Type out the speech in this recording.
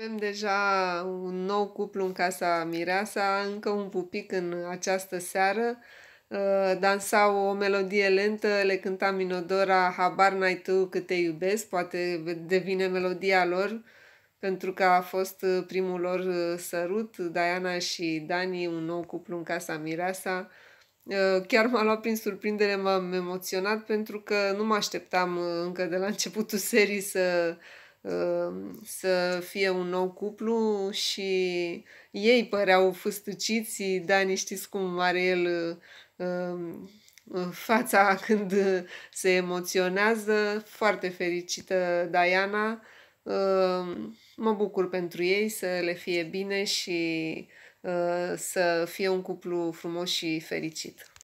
Avem deja un nou cuplu în casa Mireasa, încă un pupic în această seară. Uh, Dansau o melodie lentă, le cânta Minodora Habar n-ai tu cât te iubesc, poate devine melodia lor, pentru că a fost uh, primul lor uh, sărut, Diana și Dani, un nou cuplu în casa Mireasa. Chiar m-a luat prin surprindere, m-am emoționat pentru că nu mă așteptam încă de la începutul serii să Uh, să fie un nou cuplu și ei păreau fustuciți, Dani știți cum are el uh, uh, fața când se emoționează, foarte fericită Diana, mă bucur pentru ei să le fie bine și să fie un cuplu frumos și fericit.